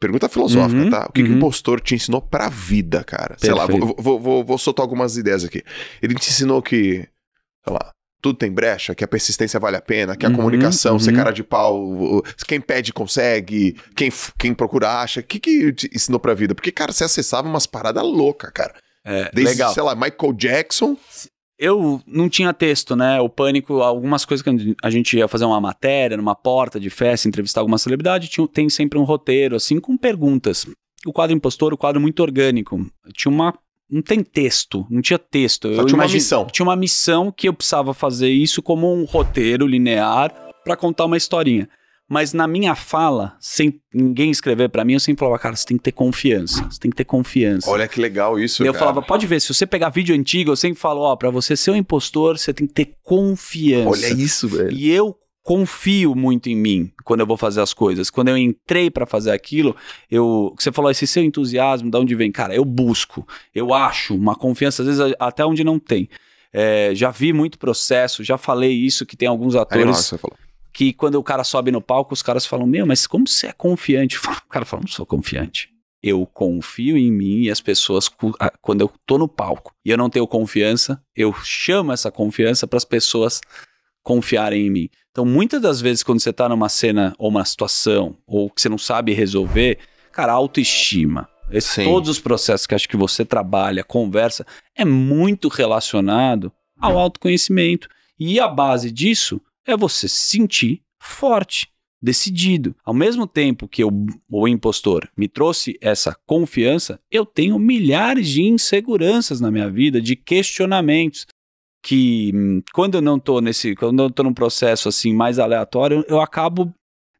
Pergunta filosófica, uhum, tá? O que, uhum. que o impostor te ensinou pra vida, cara? Perfeito. Sei lá, vou, vou, vou, vou, soltar algumas ideias aqui. Ele te ensinou que, sei lá, tudo tem brecha, que a persistência vale a pena, que a uhum, comunicação, ser uhum. cara de pau, quem pede consegue, quem, quem procura acha. O que, que te ensinou pra vida? Porque, cara, você acessava umas paradas loucas, cara. É, Desde, legal. sei lá, Michael Jackson eu não tinha texto, né? O pânico, algumas coisas que a gente ia fazer uma matéria, numa porta de festa, entrevistar alguma celebridade, tinha, tem sempre um roteiro, assim, com perguntas. O quadro impostor, o quadro muito orgânico. Tinha uma. Não tem texto, não tinha texto. Só eu tinha imagine, uma missão. Tinha uma missão que eu precisava fazer isso como um roteiro linear para contar uma historinha. Mas na minha fala, sem ninguém escrever para mim, eu sempre falava, cara, você tem que ter confiança. Você tem que ter confiança. Olha que legal isso. eu cara. falava, pode ver, se você pegar vídeo antigo, eu sempre falo, ó, pra você ser um impostor, você tem que ter confiança. Olha isso, velho. E eu confio muito em mim quando eu vou fazer as coisas. Quando eu entrei para fazer aquilo, eu, você falou esse seu entusiasmo, de onde vem? Cara, eu busco, eu acho uma confiança às vezes até onde não tem. É, já vi muito processo, já falei isso que tem alguns atores. Aí, nossa, você falou que quando o cara sobe no palco, os caras falam: Meu, mas como você é confiante? O cara fala: Não sou confiante. Eu confio em mim e as pessoas, quando eu tô no palco e eu não tenho confiança, eu chamo essa confiança para as pessoas confiarem em mim. Então, muitas das vezes, quando você tá numa cena ou uma situação ou que você não sabe resolver, cara, autoestima. Esse, todos os processos que acho que você trabalha, conversa, é muito relacionado ao autoconhecimento. E a base disso é você se sentir forte, decidido. Ao mesmo tempo que eu, o impostor me trouxe essa confiança, eu tenho milhares de inseguranças na minha vida, de questionamentos que hum, quando eu não estou nesse, quando eu estou num processo assim mais aleatório, eu, acabo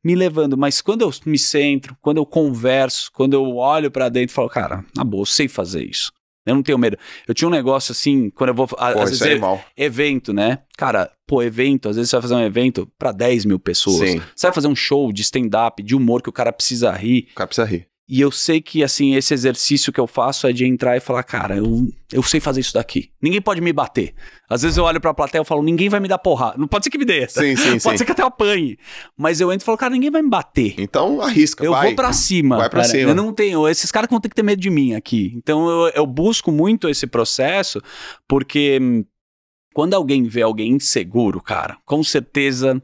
me levando, mas quando eu me centro, quando eu converso, quando eu olho para dentro, e falo, cara, na boa, eu sei fazer isso. Eu não tenho medo. Eu tinha um negócio assim, quando eu vou. A, às vezes, é, é evento, né? Cara, pô, evento, às vezes você vai fazer um evento para 10 mil pessoas. Sim. Você vai fazer um show de stand-up, de humor que o cara precisa rir. O cara precisa rir. E eu sei que, assim, esse exercício que eu faço é de entrar e falar, cara, eu, eu sei fazer isso daqui. Ninguém pode me bater. Às vezes eu olho pra plateia e falo, ninguém vai me dar porra Não pode ser que me dê. Tá? Sim, sim, pode sim. ser que até eu apanhe. Mas eu entro e falo, cara, ninguém vai me bater. Então arrisca, Eu vai. vou pra cima. Vai pra cara. cima. Eu não tenho... Esses caras vão ter que ter medo de mim aqui. Então eu, eu busco muito esse processo, porque hum, quando alguém vê alguém inseguro, cara, com certeza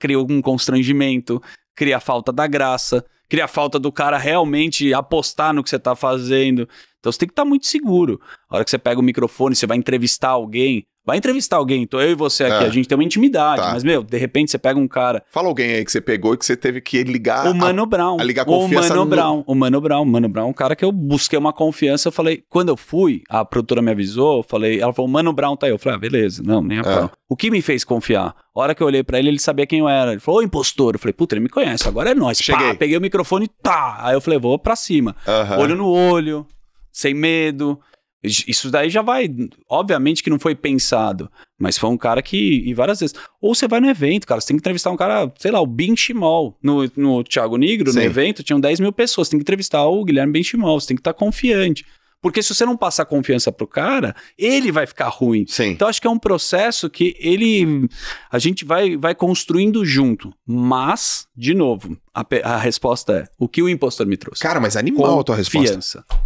cria algum constrangimento, cria falta da graça cria falta do cara realmente apostar no que você está fazendo. Então você tem que estar tá muito seguro. A hora que você pega o microfone, você vai entrevistar alguém, Vai entrevistar alguém. Então, eu e você aqui, é. a gente tem uma intimidade. Tá. Mas, meu, de repente você pega um cara. Fala alguém aí que você pegou e que você teve que ligar. O Mano a, Brown. A ligar confiança. O Mano no... Brown. O Mano Brown. O Mano Brown é um cara que eu busquei uma confiança. Eu falei, quando eu fui, a produtora me avisou. falei, ela falou, Mano Brown tá aí. Eu falei, ah, beleza. Não, nem a é. Pau. O que me fez confiar? A hora que eu olhei para ele, ele sabia quem eu era. Ele falou, ô impostor. Eu falei, puta, ele me conhece, agora é nós. Cheguei. Pá, peguei o microfone, tá. Aí eu falei, vou pra cima. Uh -huh. Olho no olho, sem medo. Isso daí já vai. Obviamente que não foi pensado, mas foi um cara que. E várias vezes. Ou você vai no evento, cara, você tem que entrevistar um cara, sei lá, o Benchimol. No, no Thiago Negro, Sim. no evento, tinham 10 mil pessoas. Você tem que entrevistar o Guilherme Benchimol, você tem que estar tá confiante. Porque se você não passar confiança pro cara, ele vai ficar ruim. Sim. Então acho que é um processo que ele a gente vai, vai construindo junto. Mas, de novo, a, a resposta é: o que o impostor me trouxe? Cara, mas animal confiança. a tua resposta.